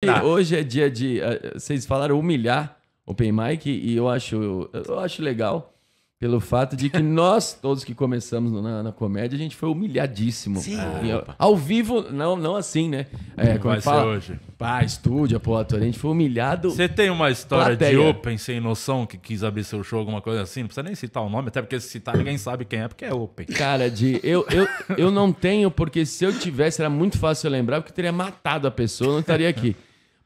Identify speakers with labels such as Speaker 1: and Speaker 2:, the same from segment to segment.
Speaker 1: Tá.
Speaker 2: Hoje é dia de. Uh, vocês falaram humilhar Open Mike e eu acho, eu acho legal pelo fato de que nós, todos que começamos na, na, comédia, a gente foi humilhadíssimo. Sim. Ah, ao vivo, não, não assim, né? É, como Vai é fala, ser hoje. Pá, estúdio, ator, a gente foi humilhado. Você tem uma história plateia. de Open sem noção que quis abrir seu show, alguma coisa assim? Não precisa nem citar o nome, até porque se citar ninguém sabe quem é, porque é Open. Cara, de, eu, eu, eu não tenho, porque se eu tivesse era muito fácil eu lembrar, porque eu teria matado a pessoa, eu não estaria aqui.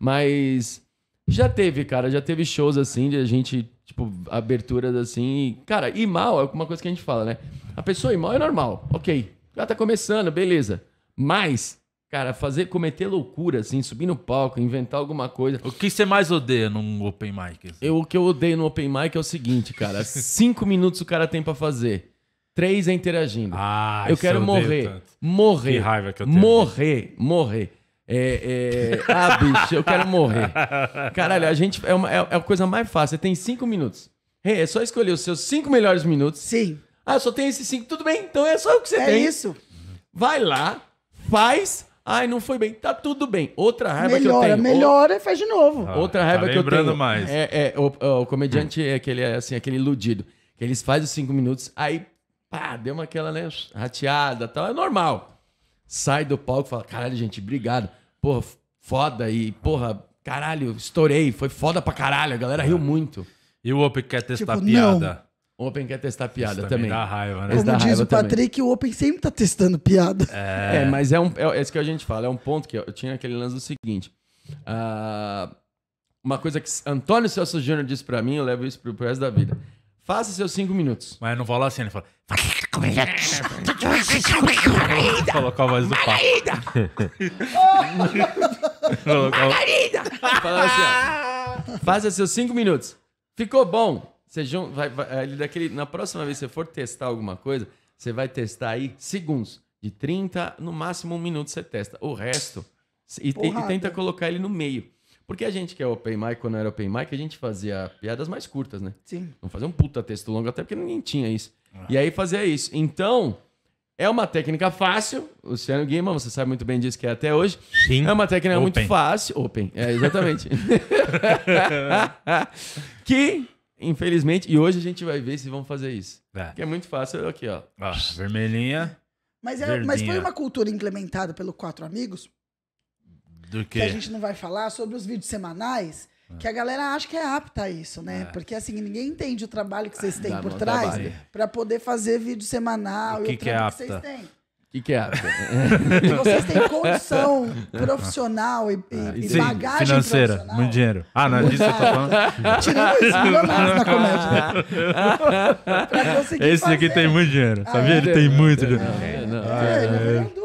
Speaker 2: Mas já teve, cara, já teve shows assim de a gente, tipo, aberturas assim. Cara, ir mal é uma coisa que a gente fala, né? A pessoa ir mal é normal, ok. já tá começando, beleza. Mas, cara, fazer, cometer loucura, assim, subir no palco, inventar alguma coisa. O que você mais odeia num open mic? Assim? Eu, o que eu odeio no open mic é o seguinte, cara. cinco minutos o cara tem para fazer. Três é interagindo. Ah, eu quero eu morrer. Morrer. Que raiva que eu tenho. Morrer, morrer. É, é... Ah, bicho, eu quero morrer. Caralho, a gente. É, uma, é, é a coisa mais fácil. Você tem cinco minutos. É, só escolher os seus cinco melhores minutos. Sim. Ah, só tem esses cinco. Tudo bem, então é só o que você é tem. É isso. Vai lá, faz. Ai, não foi bem. Tá tudo bem. Outra raiva melhora, que eu tenho. Melhora, melhora e faz de novo. Ah, Outra raiva tá que eu tenho. Lembrando mais. É, é o, o, comediante é aquele, é assim, aquele iludido. Que eles fazem os cinco minutos, aí, pá, deu uma aquela, né, rateada tal. É normal sai do palco e fala: caralho, gente, obrigado. Porra, foda. E, porra, caralho, estourei. Foi foda pra caralho. A galera riu muito. E o Open quer testar tipo, piada. O Open quer testar piada também. também. Dá raiva, né? Como diz raiva o Patrick, também. o Open sempre tá testando piada. É, é mas é, um, é, é isso que a gente fala. É um ponto que eu, eu tinha aquele lance do seguinte. Uh, uma coisa que Antônio Celso Júnior disse para mim, eu levo isso pro resto da vida. Faça seus cinco minutos. Mas eu não vou lá assim, ele fala. Colocar a voz do assim, Faça seus cinco minutos. Ficou bom. Você vai, vai, é, daquele, na próxima vez que você for testar alguma coisa, você vai testar aí segundos. De 30, no máximo um minuto você testa. O resto. E, e tenta colocar ele no meio. Porque a gente que é open mic, quando era open mic, a gente fazia piadas mais curtas, né? Sim. Não fazia um puta texto longo, até porque ninguém tinha isso. Ah. E aí fazia isso. Então, é uma técnica fácil. Luciano Guima, você sabe muito bem disso que é até hoje. Sim. É uma técnica open. muito fácil. Open, é, exatamente. que, infelizmente, e hoje a gente vai ver se vão fazer isso. É. Que é muito fácil. Aqui, ó. Nossa, vermelhinha. Mas, é, mas foi uma cultura implementada pelo Quatro Amigos do Que a gente não vai falar sobre os vídeos semanais. Ah. Que a galera acha que é apta a isso, né? É. Porque assim, ninguém entende o trabalho que vocês ah, têm por trás para poder fazer vídeo semanal o que e o que, é apta? que vocês têm. O que, que é apta? vocês têm condição profissional e, ah, e, sim, bagagem financeira, muito dinheiro. Ah, não é disso que eu tô falando? Tirando isso, menos na comédia. Né? Esse fazer. aqui tem muito dinheiro. Sabia? Ah, é? Ele tem muito dinheiro. É, é, é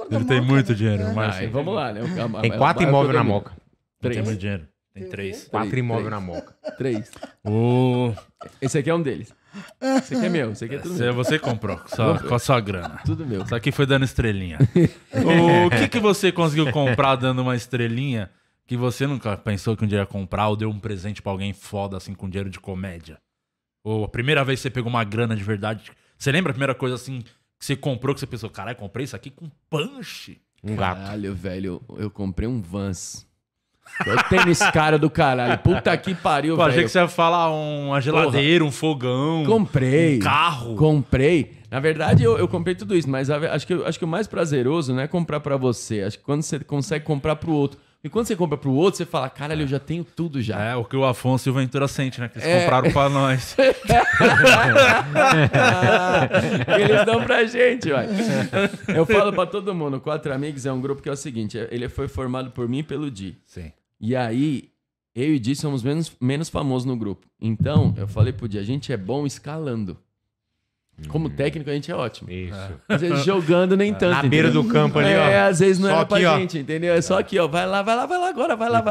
Speaker 2: ele tem muito dinheiro. É. Mas, ah, vamos lá, né? A, tem é quatro é imóveis é na moca. Três. Tem muito dinheiro. Tem três. Quatro imóveis na moca. Três. O... Esse aqui é um deles. Esse aqui é meu, esse aqui é tudo esse meu. Você comprou com, com a sua grana. Tudo meu. Isso aqui foi dando estrelinha. o que, que você conseguiu comprar dando uma estrelinha que você nunca pensou que um dia ia comprar ou deu um presente para alguém foda assim com dinheiro de comédia? Ou a primeira vez que você pegou uma grana de verdade? Você lembra a primeira coisa assim que você comprou que você pensou, caralho, comprei isso aqui com punch? Um gato. Caralho, velho, eu comprei um Vans. Eu tenho esse cara do caralho. Puta que pariu, velho. Achei que você ia falar uma geladeira, Porra. um fogão. Comprei. Um carro. Comprei. Na verdade, eu, eu comprei tudo isso, mas acho, que, acho que o mais prazeroso não é comprar para você. Acho que quando você consegue comprar pro outro. E quando você compra pro outro, você fala, caralho, eu é. já tenho tudo já. É, o que o Afonso e o Ventura sente, né? Que eles é. compraram pra nós. Ah, eles dão pra gente, vai. Eu falo pra todo mundo, Quatro Amigos é um grupo que é o seguinte, é, ele foi formado por mim e pelo Di. Sim. E aí, eu e o Di somos menos, menos famosos no grupo. Então, eu falei pro Di, a gente é bom escalando. Como técnico, a gente é ótimo. Isso. É. Às vezes jogando nem é. tanto. Na beira do campo ali, é, ó. É, às vezes não é era aqui, pra ó. gente, entendeu? É só aqui, ó. Vai lá, vai lá, vai lá agora, vai lá, vai lá.